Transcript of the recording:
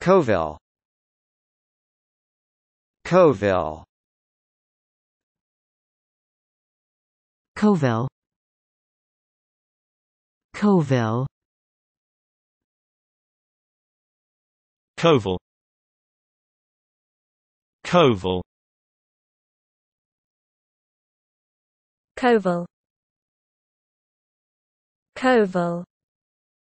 Coville Coville Coville Coville Coville Coville Coville Coville